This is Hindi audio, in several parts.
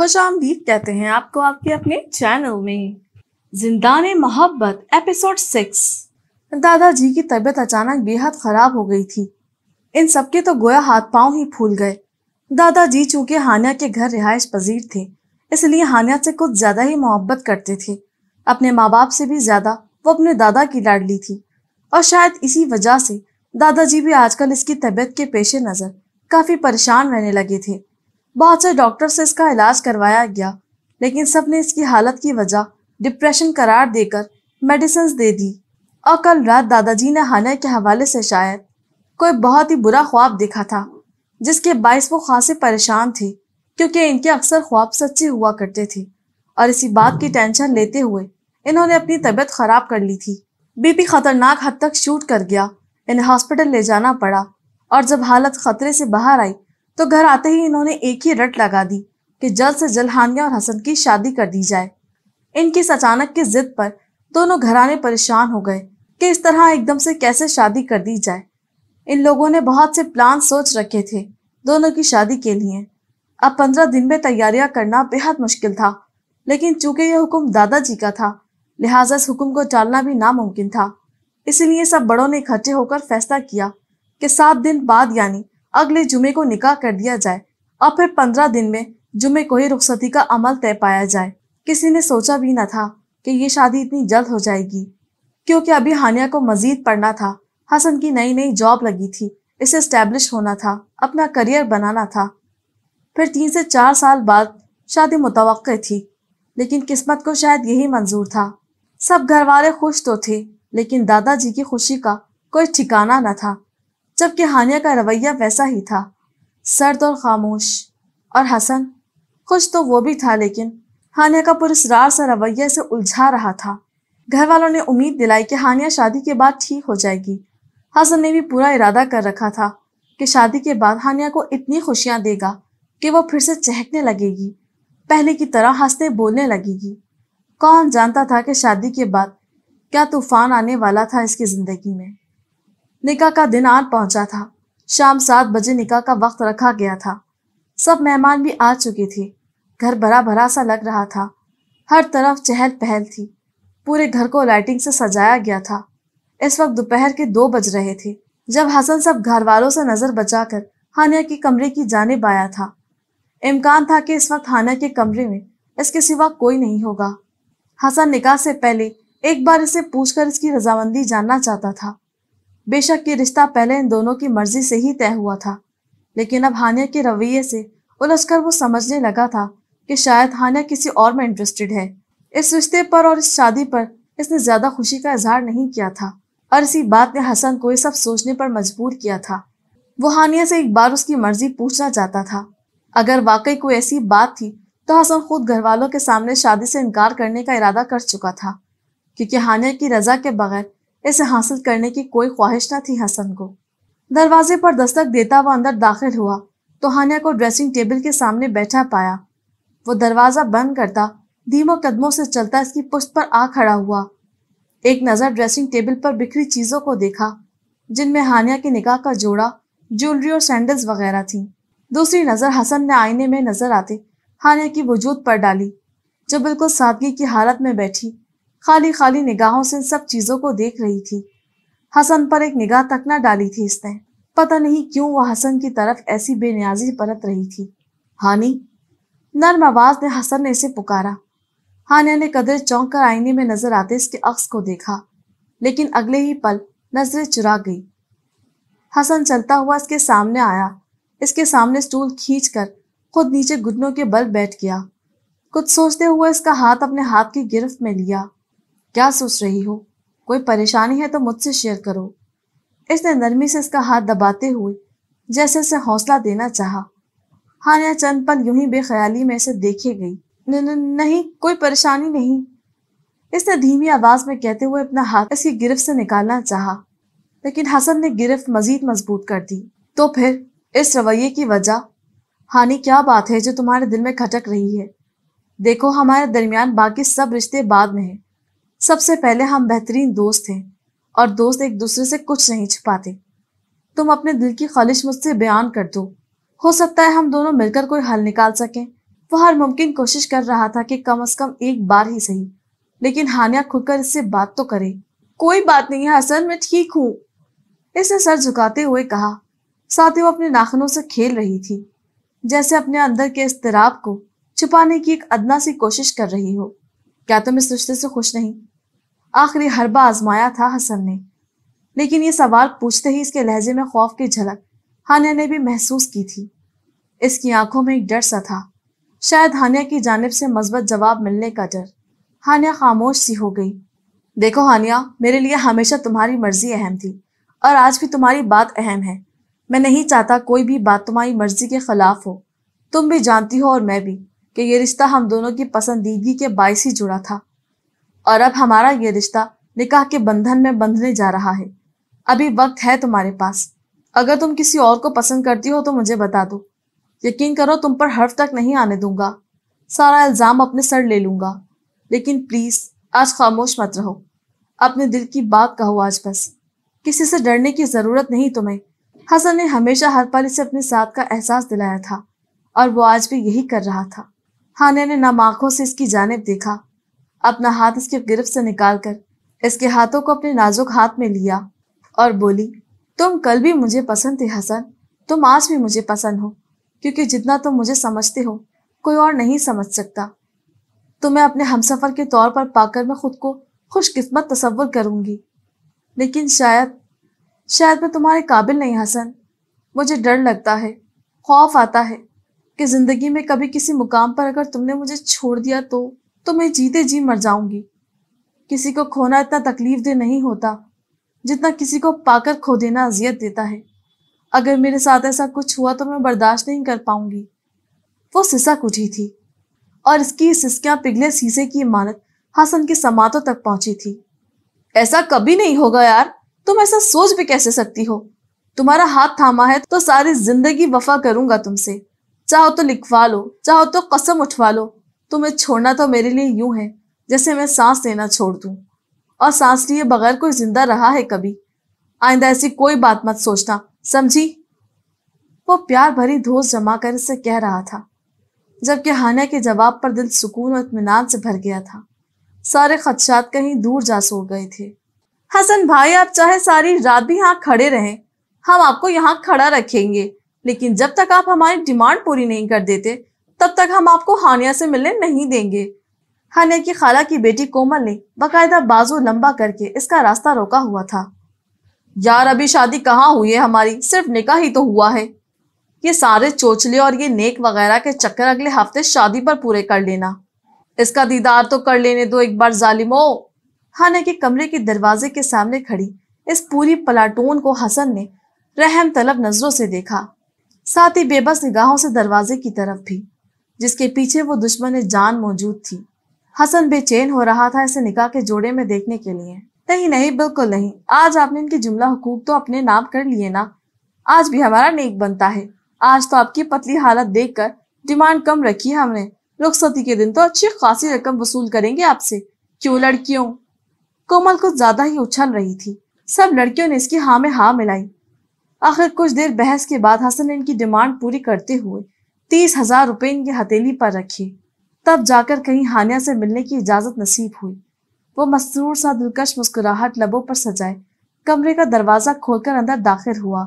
खुश आमदीद कहते हैं आपको आपके अपने चैनल में जिंदान मोहब्बत एपिसोड सिक्स दादाजी की तबीयत अचानक बेहद खराब हो गई थी इन सबके तो गोया हाथ पांव ही फूल गए दादाजी चूंकि हानिया के घर रिहायश पजीर थे इसलिए हानिया से कुछ ज्यादा ही मोहब्बत करते थे अपने माँ बाप से भी ज्यादा वो अपने दादा की लाडली थी और शायद इसी वजह से दादाजी भी आजकल इसकी तबीयत के पेशे नज़र काफ़ी परेशान रहने लगे थे बहुत से डॉक्टर से इसका इलाज करवाया गया लेकिन सब ने इसकी हालत की वजह डिप्रेशन करार देकर मेडिसिन दे दी और कल रात दादाजी ने हानिया के हवाले से शायद कोई बहुत ही बुरा ख्वाब देखा था जिसके बायस वो खासे परेशान थे क्योंकि इनके अक्सर ख्वाब सच्चे हुआ करते थे और इसी बात की टेंशन लेते हुए इन्होंने अपनी तबीयत खराब कर ली थी बीपी खतरनाक हद तक शूट कर गया इन्हें हॉस्पिटल ले जाना पड़ा और जब हालत खतरे से बाहर आई तो घर आते ही इन्होंने एक ही रट लगा दी कि जल्द से जल्द हानिया और हसन की शादी कर दी जाए इनकी इस अचानक की जिद पर दोनों घराने परेशान हो गए कि इस तरह एकदम से कैसे शादी कर दी जाए इन लोगों ने बहुत से प्लान सोच रखे थे दोनों की शादी के लिए अब पंद्रह दिन में तैयारियां करना बेहद मुश्किल था लेकिन चूंकि यह हुक्म दादाजी का था लिहाजा इस हुक्म को टालना भी नामुमकिन था इसलिए सब बड़ों ने इकट्ठे होकर फैसला किया कि सात दिन बाद यानी अगले जुमे को निकाह कर दिया जाए और फिर पंद्रह दिन में जुमे को ही रुखसती का अमल तय पाया जाए किसी ने सोचा भी न था कि ये शादी इतनी जल्द हो जाएगी क्योंकि अभी हानिया को मजीद पढ़ना था हसन की नई नई जॉब लगी थी इसे स्टैब्लिश होना था अपना करियर बनाना था फिर तीन से चार साल बाद शादी मुतव थी लेकिन किस्मत को शायद यही मंजूर था सब घर वाले खुश तो थे लेकिन दादाजी की खुशी का कोई ठिकाना न था जबकि हानिया का रवैया वैसा ही था सर्द और खामोश और हसन खुश तो वो भी था लेकिन हानिया का पुरस्कार सा रवैया से उलझा रहा था घर वालों ने उम्मीद दिलाई कि हानिया शादी के बाद ठीक हो जाएगी हसन ने भी पूरा इरादा कर रखा था कि शादी के बाद हानिया को इतनी खुशियां देगा कि वो फिर से चहकने लगेगी पहले की तरह हंसते बोलने लगेगी कौन जानता था कि शादी के बाद क्या तूफान आने वाला था इसकी ज़िंदगी में निका का दिन आन पहुंचा था शाम सात बजे निका का वक्त रखा गया था सब मेहमान भी आ चुके थे घर भरा भरा सा लग रहा था हर तरफ चहल पहल थी पूरे घर को लाइटिंग से सजाया गया था इस वक्त दोपहर के दो बज रहे थे जब हसन सब घर वालों से नज़र बचाकर हानिया के कमरे की जानेब आया था इम्कान था कि इस वक्त हानिया के कमरे में इसके सिवा कोई नहीं होगा हसन निकाह से पहले एक बार इसे पूछकर इसकी रजामंदी जानना चाहता था बेशक ये रिश्ता पहले इन दोनों की मर्जी से ही तय हुआ था लेकिन अब हानिया के रवैये से उलझकर वो समझने लगा था कि शायद हानिया किसी और में इंटरेस्टेड है इस रिश्ते पर और इस शादी पर इसने ज्यादा खुशी का इजहार नहीं किया था और इसी बात ने हसन को ये सब सोचने पर मजबूर किया था वो हानिया से एक बार उसकी मर्जी पूछना चाहता था अगर वाकई कोई ऐसी बात थी तो हसन खुद घर वालों के सामने शादी से इनकार करने का इरादा कर चुका था क्योंकि हानिया की रजा के बगैर इसे हासिल करने की कोई ख्वाहिश न थी हसन को दरवाजे पर दस्तक देता वह अंदर दाखिल हुआ तो हानिया को ड्रेसिंग टेबल के सामने बैठा पाया वो दरवाजा बंद करता धीमो कदमों से चलता इसकी पुष्ट पर आ खड़ा हुआ एक नज़र ड्रेसिंग टेबल पर बिखरी चीज़ों को देखा जिनमें हानिया की निकाह का जोड़ा ज्वेलरी और सैंडल्स वगैरह थी दूसरी नज़र हसन ने आईने में नजर आते हानिया की वजूद पर डाली जो बिल्कुल सादगी की हालत में बैठी खाली खाली निगाहों से सब चीजों को देख रही थी हसन पर एक निगाह तक न डाली थी इसने पता नहीं क्यों वह हसन की तरफ ऐसी बेनियाजी परत रही थी हानि नर्म आवाज ने हसन ने इसे पुकारा हानिया ने कदर चौंक कर आईने में नजर आते इसके अक्स को देखा लेकिन अगले ही पल नजरें चुरा गई हसन चलता हुआ इसके सामने आया इसके सामने स्टूल खींच कर खुद नीचे घुटनों के बल बैठ गया कुछ सोचते हुए इसका हाथ अपने हाथ की गिरफ्त में लिया क्या सोच रही हो कोई परेशानी है तो मुझसे शेयर करो इसने नरमी से इसका हाथ दबाते हुए जैसे उसे हौसला देना चाहा हानिया चंद पल यूं ही बेख्याली में इसे देखे गई न, न, नहीं कोई परेशानी नहीं इसने धीमी आवाज में कहते हुए अपना हाथ इसकी गिरफ्त से निकालना चाहा लेकिन हसन ने गिरफ्त मजीद मजबूत कर दी तो फिर इस रवैये की वजह हानि क्या बात है जो तुम्हारे दिल में खटक रही है देखो हमारे दरमियान बाकी सब रिश्ते बाद में हैं सबसे पहले हम बेहतरीन दोस्त थे और दोस्त एक दूसरे से कुछ नहीं छिपाते तुम अपने दिल की ख्वाहिश मुझसे बयान कर दो हो सकता है हम दोनों मिलकर कोई हल निकाल सकें वह हर मुमकिन कोशिश कर रहा था कि कम अज कम एक बार ही सही लेकिन हानिया खुलकर इससे बात तो करे कोई बात नहीं है हाँ, हसन मैं ठीक हूँ इसने सर झुकाते हुए कहा साथ ही वो अपने नाखनों से खेल रही थी जैसे अपने अंदर के इस को छुपाने की एक अदना सी कोशिश कर रही हो क्या तुम इस रिश्ते से खुश नहीं आखिरी हरबा आजमाया था हसन ने लेकिन ये सवाल पूछते ही इसके लहजे में खौफ की झलक हानिया ने भी महसूस की थी इसकी आंखों में एक डर सा था शायद हानिया की जानब से मजबत जवाब मिलने का डर हानिया खामोश सी हो गई देखो हानिया मेरे लिए हमेशा तुम्हारी मर्जी अहम थी और आज भी तुम्हारी बात अहम है मैं नहीं चाहता कोई भी बात तुम्हारी मर्जी के खिलाफ हो तुम भी जानती हो और मैं भी कि ये रिश्ता हम दोनों की पसंदीदगी के बायस ही जुड़ा था और अब हमारा ये रिश्ता निकाह के बंधन में बंधने जा रहा है अभी वक्त है तुम्हारे पास अगर तुम किसी और को पसंद करती हो तो मुझे बता दो यकीन करो तुम पर हर्फ तक नहीं आने दूंगा सारा इल्ज़ाम अपने सर ले लूंगा लेकिन प्लीज़ आज खामोश मत रहो अपने दिल की बात कहो आज बस किसी से डरने की ज़रूरत नहीं तुम्हें हसन ने हमेशा हर पल इसे अपने साथ का एहसास दिलाया था और वो आज भी यही कर रहा था हानिया ने नम आंखों से इसकी जानब देखा अपना हाथ इसकी गिरफ्त से निकालकर इसके हाथों को अपने नाजुक हाथ में लिया और बोली तुम कल भी मुझे पसंद थे हसन तुम आज भी मुझे पसंद हो क्योंकि जितना तुम मुझे समझते हो कोई और नहीं समझ सकता तुम्हें तो अपने हमसफ़र के तौर पर पाकर मैं खुद को खुशकिस्मत तस्वुर करूंगी लेकिन शायद शायद मैं तुम्हारे काबिल नहीं हसन मुझे डर लगता है खौफ आता है कि ज़िंदगी में कभी किसी मुकाम पर अगर तुमने मुझे छोड़ दिया तो तो मैं जीते जी मर जाऊंगी किसी को खोना इतना तकलीफ दे नहीं होता जितना किसी को पाकर खो देना अजियत देता है अगर मेरे साथ ऐसा कुछ हुआ तो मैं बर्दाश्त नहीं कर पाऊंगी वो सिसक उठी थी और इसकी सिसकियां पिघले शीशे की इमारत हसन की समातों तक पहुंची थी ऐसा कभी नहीं होगा यार तुम ऐसा सोच भी कैसे सकती हो तुम्हारा हाथ थामा है तो सारी जिंदगी वफा करूंगा तुमसे चाहो तो लिखवा लो चाहो तो कसम उठवा लो तुम्हें छोड़ना तो मेरे लिए यूं है जैसे मैं सांस लेना छोड़ दूं और सांस लिए बगैर कोई जिंदा रहा है कभी आइंदा ऐसी कोई बात मत सोचना समझी वो प्यार भरी धोस जमा कर इसे कह रहा था जबकि हानिया के जवाब पर दिल सुकून और इतमान से भर गया था सारे खदशात कहीं दूर जा सो गए थे हसन भाई आप चाहे सारी रात भी यहाँ खड़े रहें हम आपको यहाँ खड़ा रखेंगे लेकिन जब तक आप हमारी डिमांड पूरी नहीं कर देते तब तक हम आपको हानिया से मिलने नहीं देंगे हानिया की खाला की बेटी कोमल ने बाकायदा बाजू लंबा करके इसका रास्ता रोका हुआ था यार अभी शादी कहाँ हुई है हमारी सिर्फ निकाह ही तो हुआ है ये सारे चोचले और ये नेक वगैरह के चक्कर अगले हफ्ते शादी पर पूरे कर लेना इसका दीदार तो कर लेने दो एक बार जालिमो हाने के कमरे के दरवाजे के सामने खड़ी इस पूरी पलाटून को हसन ने रहम तलब नजरों से देखा साथ ही बेबस निगाहों से दरवाजे की तरफ भी जिसके पीछे वो दुश्मन जान मौजूद थी हसन बेचैन हो रहा था इसे निकाह के जोड़े में देखने के लिए नहीं नहीं बिल्कुल नहीं आज आपने इनके जुमला हकूक तो अपने नाम कर लिए ना आज भी हमारा नेक बनता है आज तो आपकी पतली हालत देखकर डिमांड कम रखी है हमने रुखसती के दिन तो अच्छी खासी रकम वसूल करेंगे आपसे क्यों लड़कियों कोमल कुछ ज्यादा ही उछल रही थी सब लड़कियों ने इसकी हाँ में हाँ मिलाई आखिर कुछ देर बहस के बाद हसन ने इनकी डिमांड पूरी करते हुए तीस हजार रुपये इनकी हथेली पर रखी तब जाकर कहीं हानिया से मिलने की इजाजत नसीब हुई वो मसरूर सा दिलकश मुस्कुराहट लबों पर सजाए कमरे का दरवाजा खोलकर अंदर दाखिल हुआ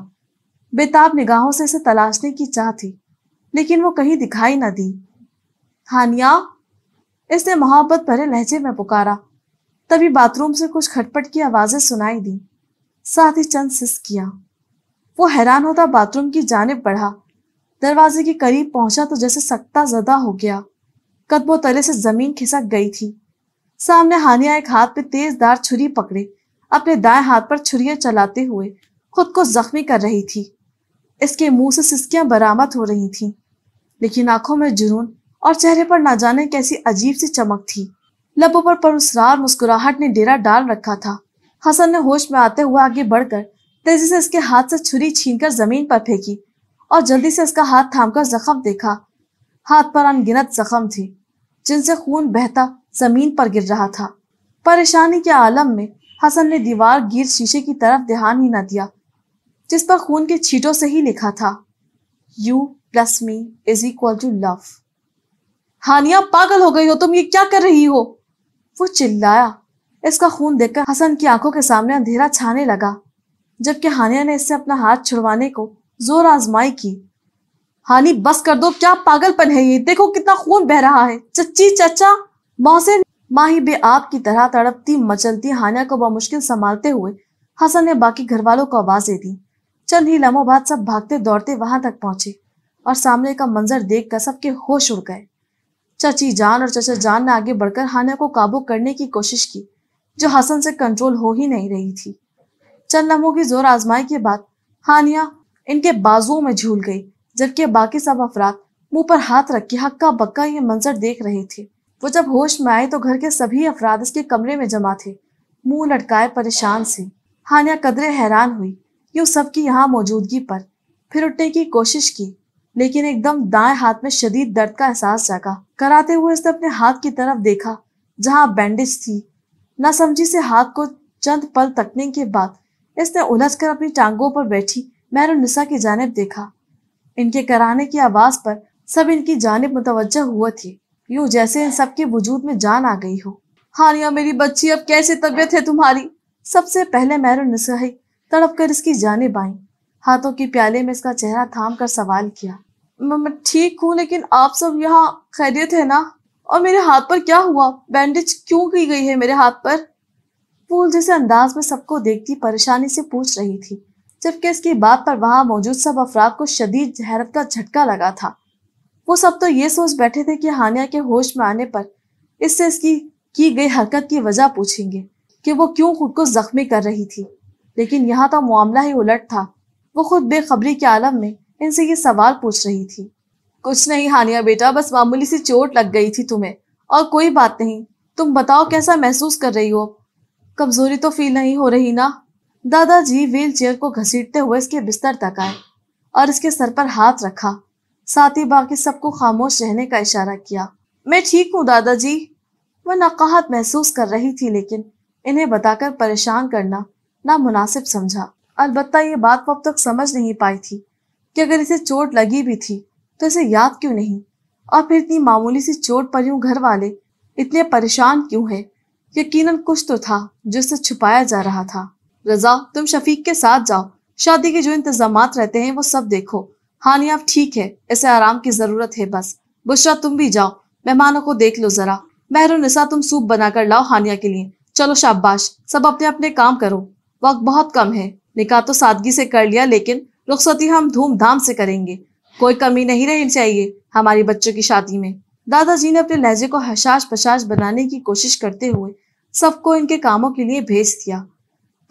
बेताब निगाहों से इसे तलाशने की चाह थी लेकिन वो कहीं दिखाई न दी हानिया इसने मोहब्बत भरे लहजे में पुकारा तभी बाथरूम से कुछ खटपट की आवाजें सुनाई दी साथ ही चंद सिस किया वो हैरान होता बाथरूम की जानब बढ़ा दरवाजे के करीब पहुंचा तो जैसे सकता जदा हो गया कदमों तले से जमीन खिसक गई थी सामने हानिया एक हाथ पे तेज दार छुरी पकड़े अपने दाएं हाथ पर छुरियां चलाते हुए खुद को जख्मी कर रही थी इसके मुंह से सिस्कियां बरामद हो रही थीं, लेकिन आंखों में जुनून और चेहरे पर ना जाने कैसी अजीब सी चमक थी लबों पर परुसरार मुस्कुराहट ने डेरा डाल रखा था हसन ने होश में आते हुए आगे बढ़कर तेजी से इसके हाथ से छुरी छीनकर जमीन पर फेंकी और जल्दी से उसका हाथ थामकर जख्म देखा हाथ पर अनगिनत जख्म थे जिनसे खून बहता जमीन पर गिर रहा था परेशानी के आलम में हसन ने दीवार गिर शीशे की तरफ ध्यान ही न दिया जिस पर खून के छीटों से ही लिखा था you plus me is equal to love Haniya पागल हो गई हो तुम ये क्या कर रही हो वो चिल्लाया इसका खून देखकर हसन की आंखों के सामने अंधेरा छाने लगा जबकि हानिया ने इससे अपना हाथ छुड़वाने को जोर आजमाई की हानि बस कर दो क्या पागलपन है ये देखो कितना खून बह रहा है चच्ची चचा मोहसिन माही बे आप की तरह तड़पती मचलती हानिया को बमुश्किल संभालते हुए हसन ने बाकी घर वालों को आवाज दे दी चंद ही लम्हों बाद सब भागते दौड़ते वहां तक पहुंचे और सामने का मंजर देख कर सबके होश उड़ गए चची जान और चचा जान ने आगे बढ़कर हानिया को काबू करने की कोशिश की जो हसन से कंट्रोल हो ही नहीं रही थी चंद लम्हों की जोर आजमाई के बाद हानिया इनके बाजुओं में झूल गई जबकि बाकी सब अफराद मुंह पर हाथ रख के हक्का बक्का ये मंजर देख रहे थे वो जब होश में आए तो घर के सभी अफराद इसके कमरे में जमा थे मुंह लटकाए परेशान से हानिया कदरे हैरान हुई यूं सबकी यहाँ मौजूदगी पर फिर उठने की कोशिश की लेकिन एकदम दाएं हाथ में शदीद दर्द का एहसास जागा कराते हुए उसने अपने हाथ की तरफ देखा जहाँ बैंडेज थी ना समझी से हाथ को चंद पल तकने के बाद इसने उलझ कर अपनी टांगों पर बैठी मैरुनिसा की जानब देखा इनके कराने की आवाज पर सब इनकी जानब मुतवजा हुआ थी यूं जैसे इन सबके वजूद में जान आ गई हो हानिया मेरी बच्ची अब कैसी तबीयत है तुम्हारी सबसे पहले मैरुनिसा ही तड़प कर इसकी जानब आई हाथों की प्याले में इसका चेहरा थाम कर सवाल किया मैं ठीक हूँ लेकिन आप सब यहाँ खैरियत है ना और मेरे हाथ पर क्या हुआ बैंडेज क्यों की गई है मेरे हाथ पर फूल जैसे अंदाज में सबको देखती परेशानी से पूछ रही थी जबकि इसकी बात पर वहां मौजूद सब अफराद को शदीद हैरत का झटका लगा था वो सब तो ये सोच बैठे थे कि हानिया के होश में आने पर इससे इसकी की गई हरकत की वजह पूछेंगे कि वो क्यों खुद को जख्मी कर रही थी लेकिन यहाँ तो मामला ही उलट था वो खुद बेखबरी के आलम में इनसे ये सवाल पूछ रही थी कुछ नहीं हानिया बेटा बस मामूली सी चोट लग गई थी तुम्हें और कोई बात नहीं तुम बताओ कैसा महसूस कर रही हो कमजोरी तो फील नहीं हो रही ना दादाजी व्हीलचेयर को घसीटते हुए इसके बिस्तर तक आए और इसके सर पर हाथ रखा साथ ही बाकी सबको खामोश रहने का इशारा किया मैं ठीक हूँ दादाजी वह नकाहत महसूस कर रही थी लेकिन इन्हें बताकर परेशान करना ना मुनासिब समझा अलबत्ता ये बात वो अब तक समझ नहीं पाई थी कि अगर इसे चोट लगी भी थी तो इसे याद क्यों नहीं और फिर इतनी मामूली सी चोट पर यूं घर वाले इतने परेशान क्यों है यकीनन कुछ तो था जो इसे छुपाया जा रहा था रजा तुम शफीक के साथ जाओ शादी के जो इंतजाम रहते हैं वो सब देखो हानिया ठीक है ऐसे आराम की जरूरत है बस बुशरा तुम भी जाओ मेहमानों को देख लो जरा मेहरुनिसा तुम सूप बनाकर लाओ हानिया के लिए चलो शाबाश सब अपने अपने काम करो वक्त बहुत कम है निकाह तो सादगी से कर लिया लेकिन रुखसती हम धूमधाम से करेंगे कोई कमी नहीं रहनी चाहिए हमारी बच्चों की शादी में दादाजी ने अपने लहजे को हशाश पशाश बनाने की कोशिश करते हुए सबको इनके कामों के लिए भेज दिया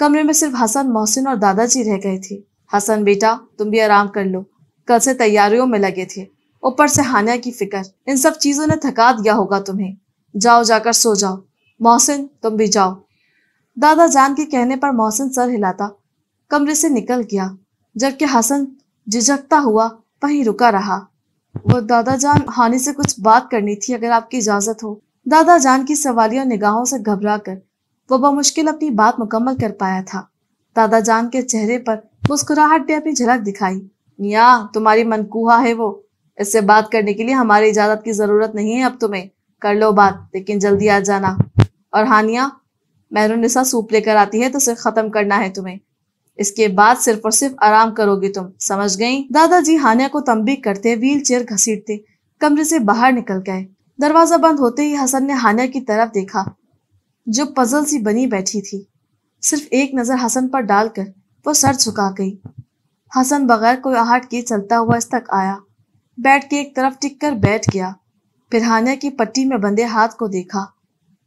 कमरे में सिर्फ हसन मोहसिन और दादाजी रह गए थे हसन बेटा तुम भी आराम कर लो कल से तैयारियों में लगे थे ऊपर से हानिया की फिक्र इन सब चीजों ने थका दिया होगा तुम्हें जाओ जाकर सो जाओ मोहसिन तुम भी जाओ दादा जान के कहने पर मोहसिन सर हिलाता कमरे से निकल गया जबकि हसन झिझकता हुआ वहीं रुका रहा वो दादा जान हानि से कुछ बात करनी थी अगर आपकी इजाजत हो दादा जान की सवालिया निगाहों से घबरा कर वो बमुश्किल अपनी बात मुकम्मल कर पाया था दादा जान के चेहरे पर मुस्कुराहट ने अपनी झलक दिखाई मिया तुम्हारी मनकुहा है वो इससे बात करने के लिए हमारी इजाजत की जरूरत नहीं है अब तुम्हें कर लो बात लेकिन जल्दी आ जाना और हानिया मैरुनिसा सूप लेकर आती है तो उसे खत्म करना है तुम्हें इसके बाद सिर्फ और सिर्फ आराम करोगे तुम समझ गई दादाजी हानिया को तंबी करते व्हील चेयर घसीटते कमरे से बाहर निकल गए दरवाजा बंद होते ही हसन ने हानिया की तरफ देखा जो पजल सी बनी बैठी थी सिर्फ एक नज़र हसन पर डालकर वो सर झुका गई हसन बगैर कोई आहट किए चलता हुआ इस तक आया बैठ के एक तरफ टिक कर बैठ गया हानिया की पट्टी में बंधे हाथ को देखा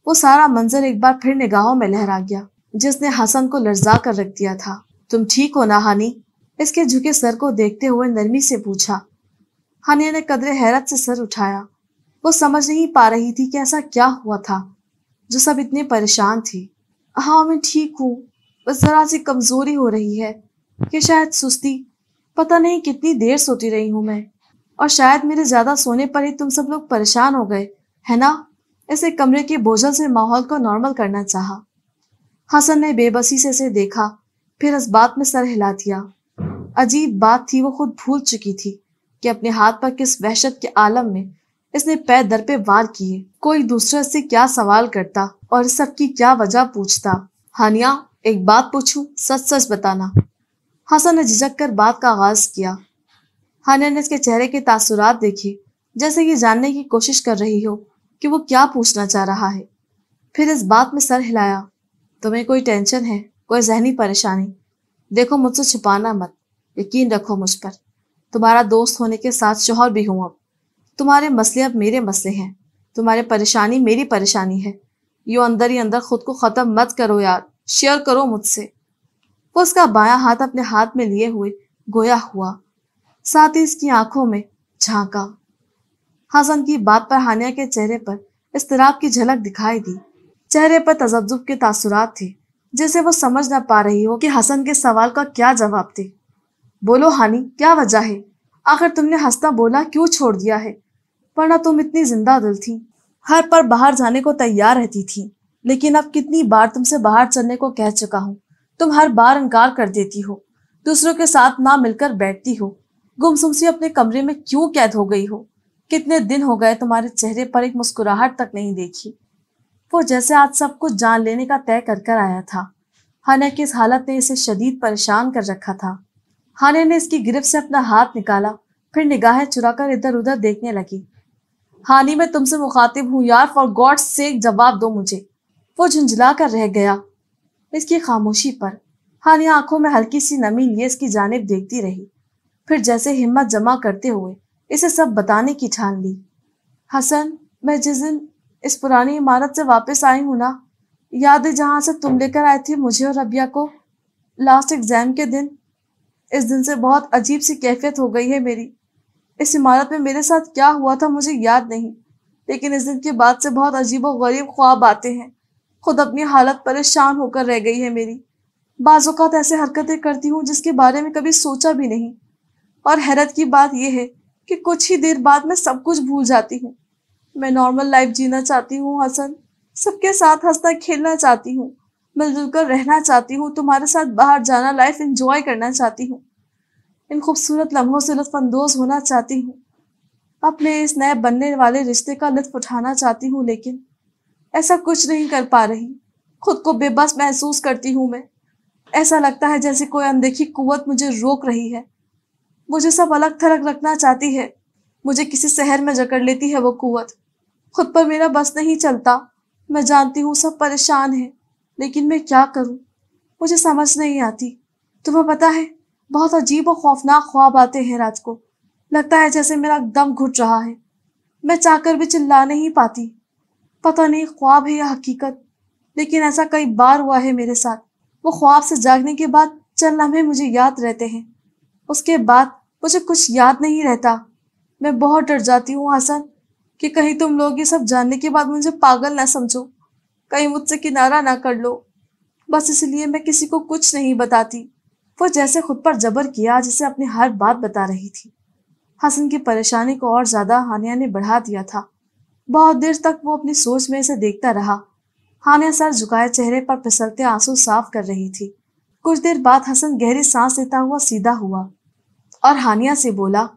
वो सारा मंजर एक बार फिर निगाहों में लहरा गया जिसने हसन को लर्जा कर रख दिया था तुम ठीक हो ना हानि इसके झुके सर को देखते हुए नरमी से पूछा हानिया ने कदरे हैरत से सर उठाया वो समझ नहीं पा रही थी कि ऐसा क्या हुआ था जो सब इतने परेशान थी हाँ मैं ठीक हूँ बस ज़रा सी कमज़ोरी हो रही है कि शायद सुस्ती पता नहीं कितनी देर सोती रही हूँ मैं और शायद मेरे ज़्यादा सोने पर ही तुम सब लोग परेशान हो गए है ना ऐसे कमरे के बोझल से माहौल को नॉर्मल करना चाहा हसन ने बेबसी से इसे देखा फिर इस बात में सर हिला दिया अजीब बात थी वो खुद भूल चुकी थी कि अपने हाथ पर किस वहशत के आलम में इसने पैर दर पे वार किए कोई दूसरा से क्या सवाल करता और सबकी क्या वजह पूछता हानिया एक बात पूछू सच सच बताना हसन ने झिझक कर बात का आगाज किया हानिया ने इसके चेहरे के तासुरात देखे जैसे कि जानने की कोशिश कर रही हो कि वो क्या पूछना चाह रहा है फिर इस बात में सर हिलाया तुम्हें कोई टेंशन है कोई जहनी परेशानी देखो मुझसे छुपाना मत यकीन रखो मुझ पर तुम्हारा दोस्त होने के साथ शोहर भी हूं अब तुम्हारे मसले अब मेरे मसले हैं तुम्हारे परेशानी मेरी परेशानी है यू अंदर ही अंदर खुद को ख़त्म मत करो यार शेयर करो मुझसे वो उसका बायां हाथ अपने हाथ में लिए हुए गोया हुआ साथ ही इसकी आंखों में झांका हसन की बात पर हानिया के चेहरे पर इसतराब की झलक दिखाई दी चेहरे पर तजब्जुब के तासुरात थे जैसे वो समझ ना पा रही हो कि हसन के सवाल का क्या जवाब थे बोलो हानि क्या वजह है आखिर तुमने हंसना बोला क्यों छोड़ दिया है वरना तुम इतनी जिंदा दिल थी हर पर बाहर जाने को तैयार रहती थी लेकिन अब कितनी बार तुमसे बाहर चलने को कह चुका हूँ तुम हर बार इनकार कर देती हो दूसरों के साथ ना मिलकर बैठती हो गुमसुम सी अपने कमरे में क्यों कैद हो गई हो कितने दिन हो गए तुम्हारे चेहरे पर एक मुस्कुराहट तक नहीं देखी वो जैसे आज सब कुछ जान लेने का तय कर कर आया था की इस हालत ने इसे शदीद परेशान कर रखा था हाने ने इसकी गिरफ्त से अपना हाथ निकाला फिर निगाहें कर इधर उधर देखने लगी हानि में तुमसे मुखातिब हूँ यार फॉर गॉड से जवाब दो मुझे वो झुंझला कर रह गया इसकी खामोशी पर हानिया आंखों में हल्की सी नमी लिए इसकी जानब देखती रही फिर जैसे हिम्मत जमा करते हुए इसे सब बताने की ठान ली हसन मैं जिस दिन इस पुरानी इमारत से वापस आई हूँ ना याद है जहाँ से तुम लेकर आए थे मुझे और रबिया को लास्ट एग्जाम के दिन इस दिन से बहुत अजीब सी कैफियत हो गई है मेरी इस इमारत में मेरे साथ क्या हुआ था मुझे याद नहीं लेकिन इस दिन के बाद से बहुत अजीब और गरीब ख्वाब आते हैं खुद अपनी हालत परेशान होकर रह गई है मेरी बाज़ात ऐसे हरकतें करती हूँ जिसके बारे में कभी सोचा भी नहीं और हैरत की बात यह है कि कुछ ही देर बाद मैं सब कुछ भूल जाती हूँ मैं नॉर्मल लाइफ जीना चाहती हूँ हसन सबके साथ हंसना खेलना चाहती हूँ मिलजुल कर रहना चाहती हूँ तुम्हारे साथ बाहर जाना लाइफ इंजॉय करना चाहती हूँ इन खूबसूरत लम्हों से लुफानंदोज होना चाहती हूँ अपने इस नए बनने वाले रिश्ते का लुत्फ उठाना चाहती हूँ लेकिन ऐसा कुछ नहीं कर पा रही खुद को बेबस महसूस करती हूँ मैं ऐसा लगता है जैसे कोई अनदेखी कुवत मुझे रोक रही है मुझे सब अलग थलग रखना चाहती है मुझे किसी शहर में जकड़ लेती है वो कुवत खुद पर मेरा बस नहीं चलता मैं जानती हूँ सब परेशान है लेकिन मैं क्या करूँ मुझे समझ नहीं आती तुम्हें पता है बहुत अजीब और खौफनाक ख्वाब आते हैं रात को लगता है जैसे मेरा दम घुट रहा है मैं चाहकर भी चिल्ला नहीं पाती पता नहीं ख्वाब है या हकीकत लेकिन ऐसा कई बार हुआ है मेरे साथ वो ख्वाब से जागने के बाद चंद लम्हे मुझे याद रहते हैं उसके बाद मुझे कुछ याद नहीं रहता मैं बहुत डर जाती हूँ हसन कि कहीं तुम लोग ये सब जानने के बाद मुझे पागल ना समझो कहीं मुझसे किनारा ना कर लो बस इसलिए मैं किसी को कुछ नहीं बताती वो जैसे खुद पर जबर किया जिसे अपनी हर बात बता रही थी हसन की परेशानी को और ज्यादा हानिया ने बढ़ा दिया था बहुत देर तक वो अपनी सोच में इसे देखता रहा हानिया सर झुकाए चेहरे पर फिसलते आंसू साफ कर रही थी कुछ देर बाद हसन गहरी सांस लेता हुआ सीधा हुआ और हानिया से बोला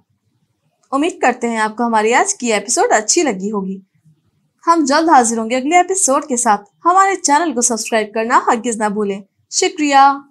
उम्मीद करते हैं आपको हमारी आज की एपिसोड अच्छी लगी होगी हम जल्द हाजिर होंगे अगले एपिसोड के साथ हमारे चैनल को सब्सक्राइब करना हरगिज ना भूलें शुक्रिया